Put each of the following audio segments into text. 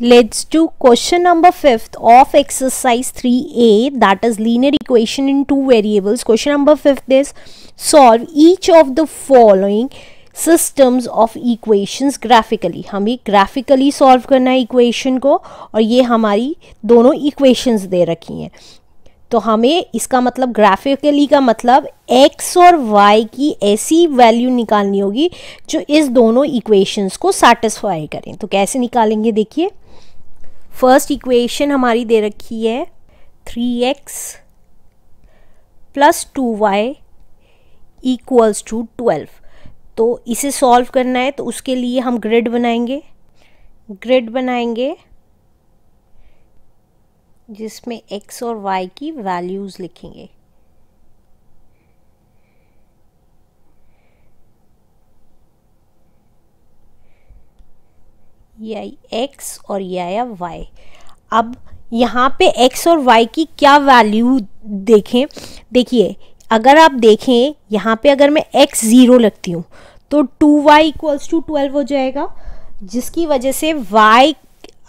Let's do question number 5th of exercise 3a that is linear equation in two variables. Question number 5th is solve each of the following systems of equations graphically हमें graphically solve करना है equation को और ये हमारी दोनों equations दे रखी हैं तो हमें इसका मतलब ग्राफिकली का मतलब x और y की ऐसी वैल्यू निकालनी होगी जो इस दोनों इक्वेशंस को सेटिस्फाई करें तो कैसे निकालेंगे देखिए फर्स्ट इक्वेशन हमारी दे रखी है three x plus two y equals to twelve तो इसे सॉल्व करना है तो उसके लिए हम ग्रिड बनाएंगे ग्रिड बनाएंगे जिसमें एक्स और वाई की वैल्यूज़ लिखेंगे एक्स और या या वाई अब यहाँ पे एक्स और वाई की क्या वैल्यू देखें देखिए अगर आप देखें यहाँ पे अगर मैं एक्स ज़ीरो लगती हूँ तो two y equals to twelve हो जाएगा जिसकी वजह से वाई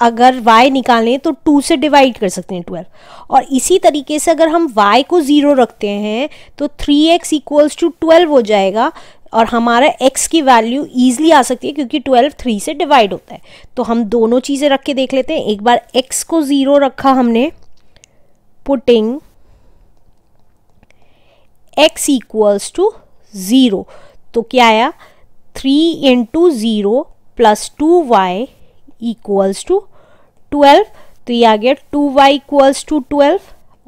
अगर y निकालें तो टू से डिवाइड कर सकते हैं ट्वेल्व और इसी तरीके से अगर हम y को ज़ीरो रखते हैं तो three x equals to twelve हो जाएगा और हमारा x की वैल्यू ईजिली आ सकती है क्योंकि 12 थ्री से डिवाइड होता है तो हम दोनों चीज़ें रख के देख लेते हैं एक बार x को ज़ीरो रखा हमने putting x equals to zero तो क्या आया three into zero plus two y equals to twelve तो ये आ गया two y equals to twelve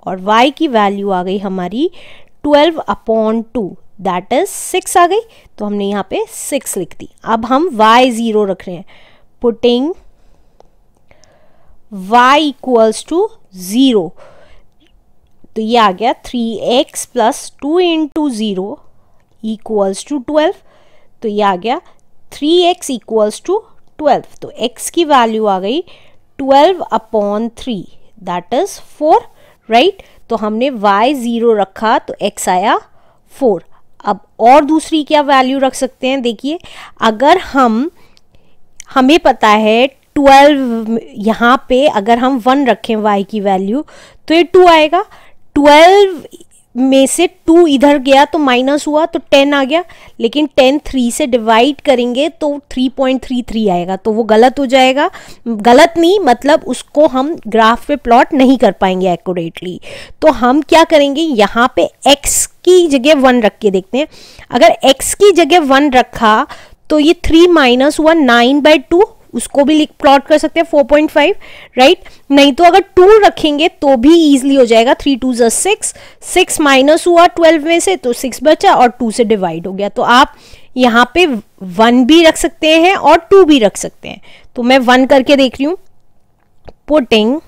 और y की वैल्यू आ गई हमारी 12 upon two that is six आ गई तो हमने यहाँ पे सिक्स लिख दी अब हम y ज़ीरो रख रहे हैं putting y equals to zero तो ये आ गया three x plus two into zero equals to twelve तो ये आ गया three x equals to twelve तो x की वैल्यू आ गई twelve upon three that is four right तो हमने y ज़ीरो रखा तो x आया फोर अब और दूसरी क्या वैल्यू रख सकते हैं देखिए अगर हम हमें पता है ट्वेल्व यहाँ पे अगर हम वन रखें वाई की वैल्यू तो ये टू आएगा ट्वेल्व में से टू इधर गया तो माइनस हुआ तो टेन आ गया लेकिन टेन थ्री से डिवाइड करेंगे तो थ्री पॉइंट थ्री थ्री आएगा तो वो गलत हो जाएगा गलत नहीं मतलब उसको हम ग्राफ पे प्लॉट नहीं कर पाएंगे एक्यूरेटली तो हम क्या करेंगे यहाँ पे एक्स की जगह वन रख के देखते हैं अगर एक्स की जगह वन रखा तो ये थ्री माइनस हुआ नाइन बाई टू उसको भी प्लॉट कर सकते हैं 4.5 राइट नहीं तो अगर टू रखेंगे तो भी इजिली हो जाएगा थ्री टू जिक्स सिक्स सिक्स माइनस हुआ ट्वेल्व में से तो सिक्स बचा और टू से डिवाइड हो गया तो आप यहाँ पे वन भी रख सकते हैं और टू भी रख सकते हैं तो मैं वन करके देख रही हूं putting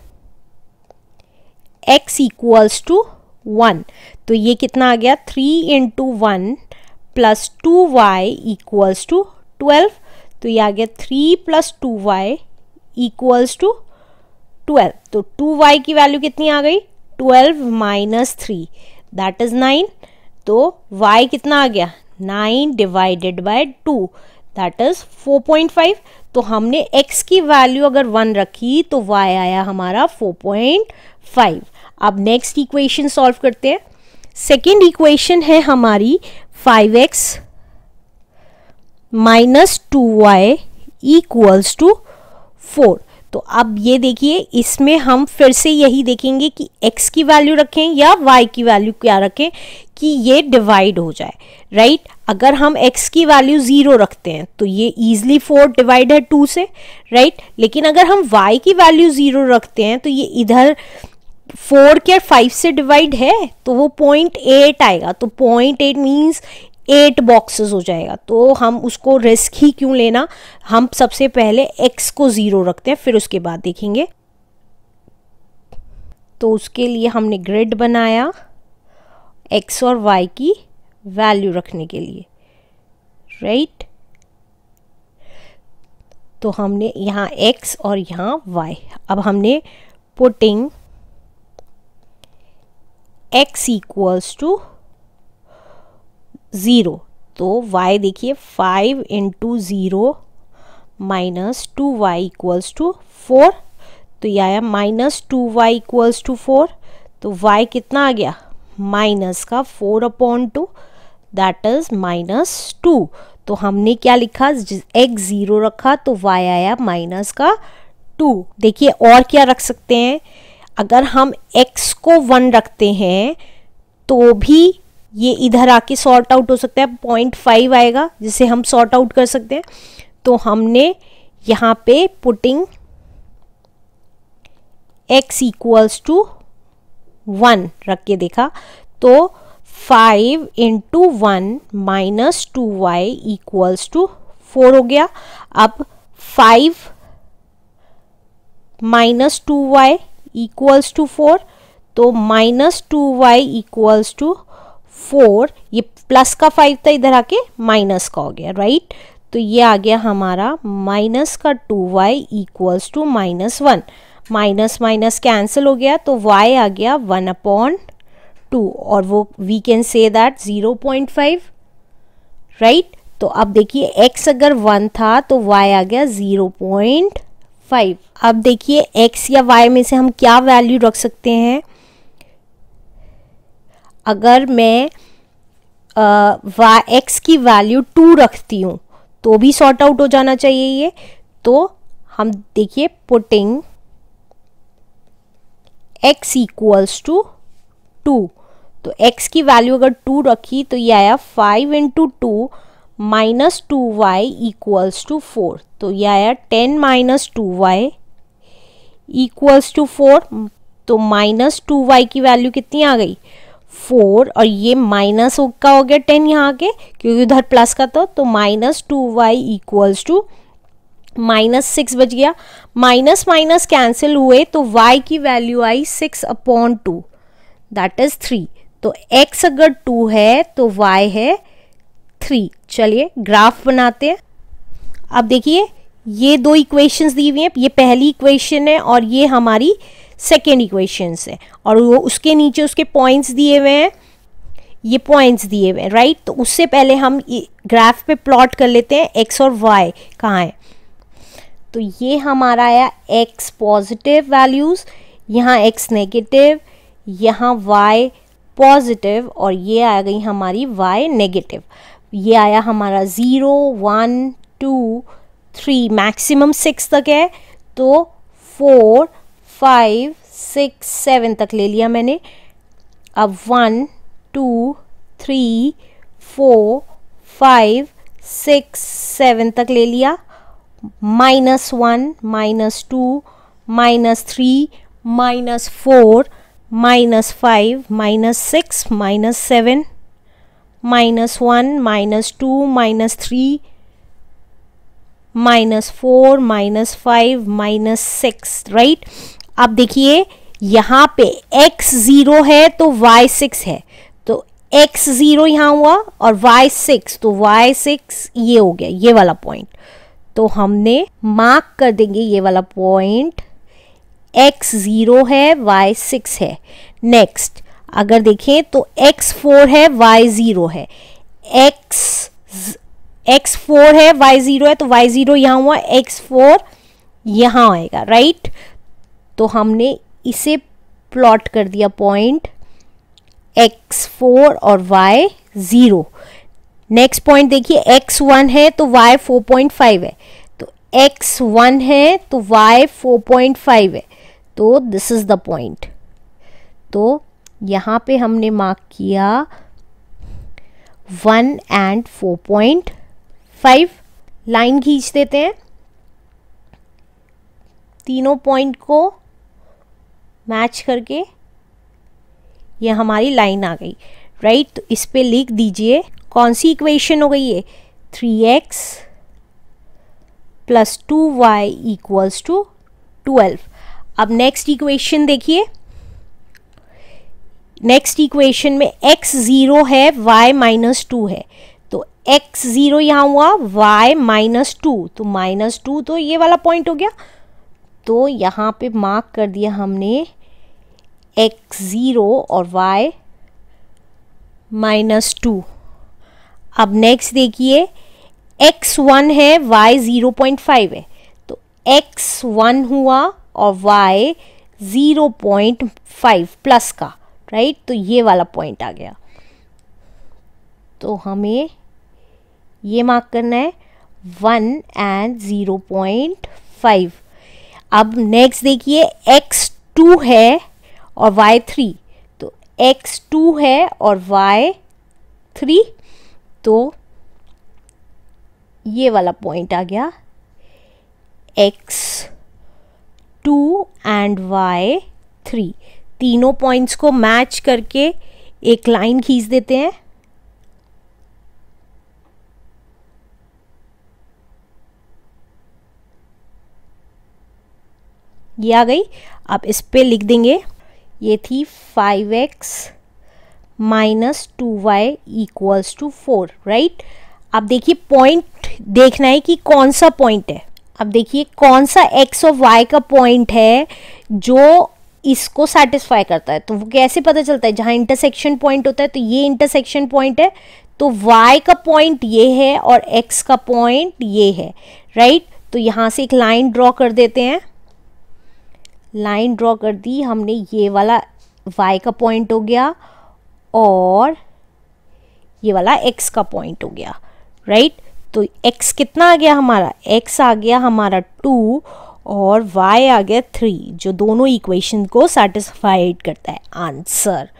x equals to one तो ये कितना आ गया three into one plus two y equals to twelve तो ये आ गया three plus two y equals to twelve तो टू वाई की वैल्यू कितनी आ गई twelve minus three that is nine तो वाई कितना आ गया nine divided by two that is four point five तो हमने x की वैल्यू अगर वन रखी तो y आया हमारा फोर पॉइंट फाइव अब नेक्स्ट इक्वेशन सॉल्व करते हैं सेकेंड इक्वेशन है हमारी five x minus two y equals to four तो अब ये देखिए इसमें हम फिर से यही देखेंगे कि x की वैल्यू रखें या y की वैल्यू क्या रखें कि ये डिवाइड हो जाए राइट right? अगर हम x की वैल्यू ज़ीरो रखते हैं तो ये इजिली फोर डिवाइड है टू से राइट right? लेकिन अगर हम y की वैल्यू ज़ीरो रखते हैं तो ये इधर फोर के फाइव से डिवाइड है तो वो पॉइंट एट आएगा तो point eight means eight boxes हो जाएगा तो हम उसको रिस्क ही क्यों लेना हम सबसे पहले एक्स को ज़ीरो रखते हैं फिर उसके बाद देखेंगे तो उसके लिए हमने ग्रिड बनाया एक्स और वाई की वैल्यू रखने के लिए राइट right? तो हमने यहाँ एक्स और यहाँ वाई अब हमने putting x equals to zero तो y देखिए five into zero minus two y equals to four तो ये आया minus two y equals to four तो y कितना आ गया माइनस का four upon two that is minus two तो हमने क्या लिखा x ज़ीरो रखा तो y आया माइनस का टू देखिए और क्या रख सकते हैं अगर हम x को वन रखते हैं तो भी ये इधर आके सॉर्ट आउट हो सकता है पॉइंट फाइव आएगा जिसे हम सॉर्ट आउट कर सकते हैं तो हमने यहाँ पे putting x equals to one रख के देखा तो five into one minus two y equals to four हो गया अब five minus two y equals to four तो minus two y equals to four ये प्लस का फाइव था इधर आके माइनस का हो गया राइट तो ये आ गया हमारा माइनस का two y equals to minus one minus minus cancel हो गया तो वाई आ गया वन अपॉन टू और वो we can say that zero point five right तो अब देखिए एक्स अगर वन था तो वाई आ गया ज़ीरो पॉइंट फाइव अब देखिए एक्स या वाई में से हम क्या वैल्यू रख सकते हैं अगर मैं वा एक्स की वैल्यू टू रखती हूँ तो भी सॉर्ट आउट हो जाना चाहिए ये तो हम देखिए putting x equals to two तो x की वैल्यू अगर टू रखी तो ये आया five into two minus two y equals to four तो ये आया ten minus two y equals to four तो माइनस टू वाई की वैल्यू कितनी आ गई फोर और ये माइनस का हो गया टेन यहाँ आके क्योंकि उधर प्लस का था तो minus two y equals to minus six बच गया माइनस माइनस कैंसिल हुए तो y की वैल्यू आई six upon two that is three तो x अगर टू है तो y है थ्री चलिए ग्राफ बनाते हैं अब देखिए ये दो इक्वेशंस दी हुई हैं ये पहली इक्वेशन है और ये हमारी सेकेंड इक्वेशन से और वो उसके नीचे उसके पॉइंट्स दिए हुए हैं ये पॉइंट्स दिए हुए हैं राइट तो उससे पहले हम ग्राफ पे प्लॉट कर लेते हैं एक्स और वाई कहाँ है तो ये हमारा आया एक्स पॉजिटिव वैल्यूज़ यहाँ एक्स नेगेटिव यहाँ वाई पॉजिटिव और ये आ गई हमारी वाई नेगेटिव ये आया हमारा zero one two three maximum six तक है तो फोर फाइव सिक्स सेवन तक ले लिया मैंने अब one two three four five six seven तक ले लिया minus one minus two minus three minus four minus five minus six minus seven minus one minus two minus three minus four minus five minus six right अब देखिए यहाँ पे x zero है तो y six है तो x zero यहाँ हुआ और y सिक्स तो y सिक्स ये हो गया ये वाला पॉइंट तो हमने मार्क कर देंगे ये वाला पॉइंट x ज़ीरो है y सिक्स है नेक्स्ट अगर देखें तो x फोर है y ज़ीरो है x x फोर है y ज़ीरो है तो y ज़ीरो यहाँ हुआ x फोर यहाँ आएगा राइट तो हमने इसे प्लॉट कर दिया पॉइंट एक्स फोर और वाई ज़ीरो नेक्स्ट पॉइंट देखिए एक्स वन है तो वाई फोर पॉइंट फाइव है तो एक्स वन है तो वाई फोर पॉइंट फाइव है तो दिस इज़ द पॉइंट तो यहाँ पे हमने मार्क किया one and four point five line खींच देते हैं तीनों पॉइंट को मैच करके ये हमारी लाइन आ गई राइट right? तो इस पर लिख दीजिए कौन सी इक्वेशन हो गई ये three x plus two y equals to twelve अब नेक्स्ट इक्वेशन देखिए नेक्स्ट इक्वेशन में x ज़ीरो है y माइनस टू है तो x ज़ीरो यहाँ हुआ y माइनस टू तो माइनस टू तो ये वाला पॉइंट हो गया तो यहाँ पे मार्क कर दिया हमने एक्स ज़ीरो और वाई माइनस टू अब नेक्स्ट देखिए एक्स वन है वाई ज़ीरो पॉइंट फाइव है तो एक्स वन हुआ और y zero point five plus का राइट तो ये वाला पॉइंट आ गया तो हमें ये मार्क करना है one and zero point five अब नेक्स्ट देखिए एक्स टू है और वाई थ्री तो एक्स टू है और वाई थ्री तो ये वाला पॉइंट आ गया x two and y three तीनों पॉइंट्स को मैच करके एक लाइन खींच देते हैं ये आ गई आप इस पे लिख देंगे ये थी five x minus two y equals to four right अब देखिए पॉइंट देखना है कि कौन सा पॉइंट है अब देखिए कौन सा एक्स और वाई का पॉइंट है जो इसको सेटिस्फाई करता है तो वो कैसे पता चलता है जहाँ इंटरसेक्शन पॉइंट होता है तो ये इंटरसेक्शन पॉइंट है तो y का पॉइंट ये है और x का पॉइंट ये है राइट right? तो यहाँ से एक लाइन ड्रॉ कर देते हैं लाइन ड्रॉ कर दी हमने ये वाला वाई का पॉइंट हो गया और ये वाला एक्स का पॉइंट हो गया राइट तो एक्स कितना आ गया हमारा एक्स आ गया हमारा टू और वाई आ गया थ्री जो दोनों इक्वेशन को सेटिस्फाइड करता है आंसर